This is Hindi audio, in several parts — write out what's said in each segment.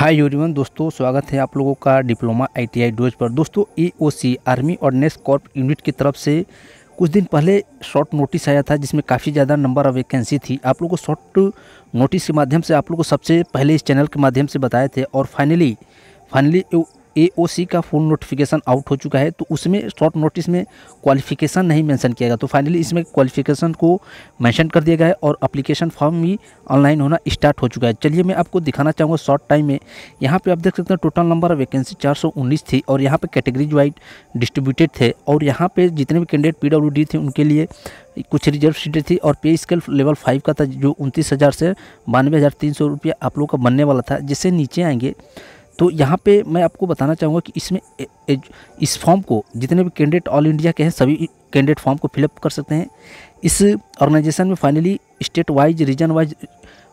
हाय यूरिवन दोस्तों स्वागत है आप लोगों का डिप्लोमा आईटीआई डोज पर दोस्तों AOC army ordnance corp unit की तरफ से कुछ दिन पहले शॉर्ट नोटिस आया था जिसमें काफ़ी ज़्यादा नंबर ऑफ वैकेंसी थी आप लोगों को शॉर्ट नोटिस के माध्यम से आप लोगों को सबसे पहले इस चैनल के माध्यम से बताए थे और फाइनली फाइनली एओसी का फुल नोटिफिकेशन आउट हो चुका है तो उसमें शॉर्ट नोटिस में क्वालिफिकेशन नहीं मेंशन किया गया तो फाइनली इसमें क्वालिफिकेशन को मेंशन कर दिया गया है और अप्लीकेशन फॉर्म भी ऑनलाइन होना स्टार्ट हो चुका है चलिए मैं आपको दिखाना चाहूँगा शॉर्ट टाइम में यहाँ पर आप देख सकते हैं टोटल नंबर वैकेंसी चार थी और यहाँ पर कैटेगरीज वाइज डिस्ट्रीब्यूटेड थे और यहाँ पर जितने भी कैंडिडेट पी थे उनके लिए कुछ रिजर्व सीटें थी और पे स्केल लेवल फाइव का था जो उनतीस हज़ार से बानवे हज़ार तीन सौ रुपया आप लोग का बनने वाला था जिससे नीचे आएंगे तो यहाँ पे मैं आपको बताना चाहूँगा कि इसमें ए, ए, इस फॉर्म को जितने भी कैंडिडेट ऑल इंडिया के हैं सभी कैंडिडेट फॉर्म को फिलअप कर सकते हैं इस ऑर्गेनाइजेशन में finally state wise region wise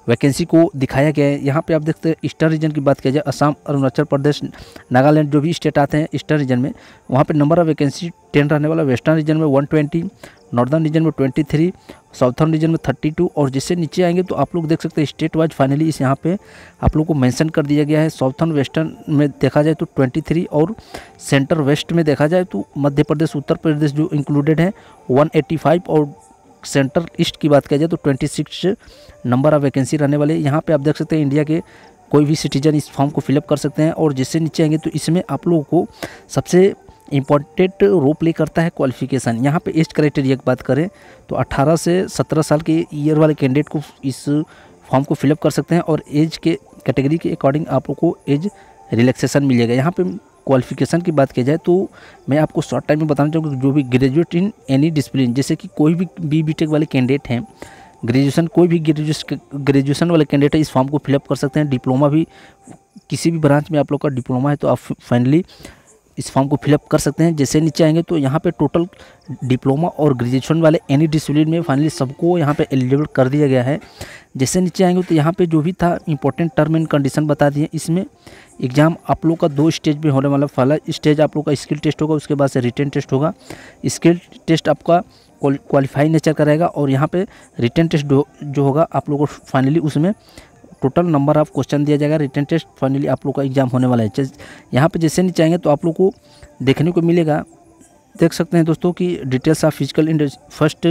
vacancy को दिखाया गया है यहाँ पे आप देखते हैं ईस्टर्न रीजन की बात किया जाए असम अरुणाचल प्रदेश नागालैंड जो भी स्टेट आते हैं ईस्टर्न रीजन में वहाँ पे नंबर ऑफ वैकेंसी टेन रहने वाला वेस्टर्न रीजन में वन ट्वेंटी नॉर्दर्न रीजन में ट्वेंटी थ्री साउथर्न रीजन में थर्टी टू और जिससे नीचे आएंगे तो आप लोग देख सकते हैं स्टेट वाइज फाइनली इस यहाँ पे आप लोग को मेंशन कर दिया गया है साउथर्न वेस्टर्न में देखा जाए तो ट्वेंटी थ्री और सेंटर वेस्ट में देखा जाए तो मध्य प्रदेश उत्तर प्रदेश जो इंक्लूडेड है फाइव और सेंटर ईस्ट की बात किया जाए तो सिक्स नंबर ऑफ वैकेंसी रहने वाले यहाँ पर आप देख सकते हैं इंडिया के कोई भी सिटीजन इस फॉर्म को फिलअप कर सकते हैं और जिससे नीचे आएंगे तो इसमें आप लोगों को सबसे इम्पोर्टेंट रोल प्ले करता है क्वालिफिकेशन यहाँ पे एज क्राइटेरिया की बात करें तो 18 से 17 साल के ईयर वाले कैंडिडेट को इस फॉर्म को फिलअप कर सकते हैं और एज के कैटेगरी के अकॉर्डिंग आप लोग को एज रिलैक्सेशन मिलेगा यहाँ पे क्वालिफिकेशन की बात की जाए तो मैं आपको शॉर्ट टाइम में बताना चाहूँगा जो भी ग्रेजुएट इन एनी डिसिप्लिन जैसे कि कोई भी बी बी वाले कैंडिडेट हैं ग्रेजुएशन कोई भी ग्रेजुएशन वाले कैंडिडेट इस फॉर्म को फिलअप कर सकते हैं डिप्लोमा भी किसी भी ब्रांच में आप लोग का डिप्लोमा है तो आप फाइनली इस फॉर्म को फिलअप कर सकते हैं जैसे नीचे आएंगे तो यहाँ पे टोटल डिप्लोमा और ग्रेजुएशन वाले एनी डिसिप्लिन में फाइनली सबको यहाँ पे एलिजिबल कर दिया गया है जैसे नीचे आएंगे तो यहाँ पे जो भी था इंपॉर्टेंट टर्म एंड कंडीशन बता दिए इसमें एग्ज़ाम आप लोग का दो स्टेज में होने वाला पहला स्टेज आप लोग का स्किल टेस्ट होगा उसके बाद से रिटर्न टेस्ट होगा स्किल टेस्ट आपका क्वालिफाई नेचर का रहेगा और यहाँ पे रिटर्न टेस्ट जो होगा आप लोग को फाइनली उसमें टोटल नंबर ऑफ क्वेश्चन दिया जाएगा रिटर्न टेस्ट फाइनली आप लोग का एग्जाम होने वाला है यहाँ पर जैसे नहीं चाहेंगे तो आप लोग को देखने को मिलेगा देख सकते हैं दोस्तों कि details of physical first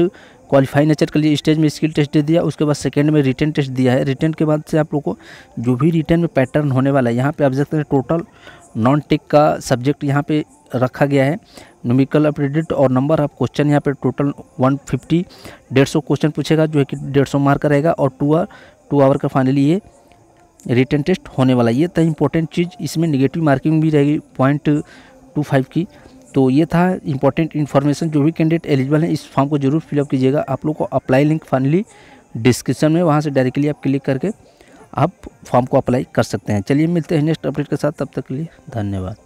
qualify nature के लिए स्टेज में स्किल टेस्ट दे दिया उसके बाद सेकंड में रिटर्न टेस्ट दिया है रिटर्न के बाद से आप लोग को जो भी रिटर्न में पैटर्न होने वाला है यहाँ पे आप देख सकते हैं टोटल नॉन टेक का सब्जेक्ट यहाँ पे रखा गया है नोमिकल अपडेट और नंबर ऑफ क्वेश्चन यहाँ पे टोटल 150 150 डेढ़ क्वेश्चन पूछेगा जो है कि डेढ़ सौ मार्क रहेगा और टू आर टू आवर का फाइनली ये रिटर्न टेस्ट होने वाला ये था तो इंपॉर्टेंट चीज़ इसमें निगेटिव मार्किंग भी रहेगी पॉइंट टू फाइव की तो ये था इंपॉर्टेंट इन्फॉर्मेशन जो भी कैंडिडेट एलिजिबल है इस फॉर्म को जरूर फिलअप कीजिएगा आप लोग को अप्लाई लिंक फाइनली डिस्क्रिप्शन में वहाँ से डायरेक्टली आप क्लिक करके आप फॉर्म को अप्लाई कर सकते हैं चलिए मिलते हैं नेक्स्ट अपडेट के साथ तब तक के लिए धन्यवाद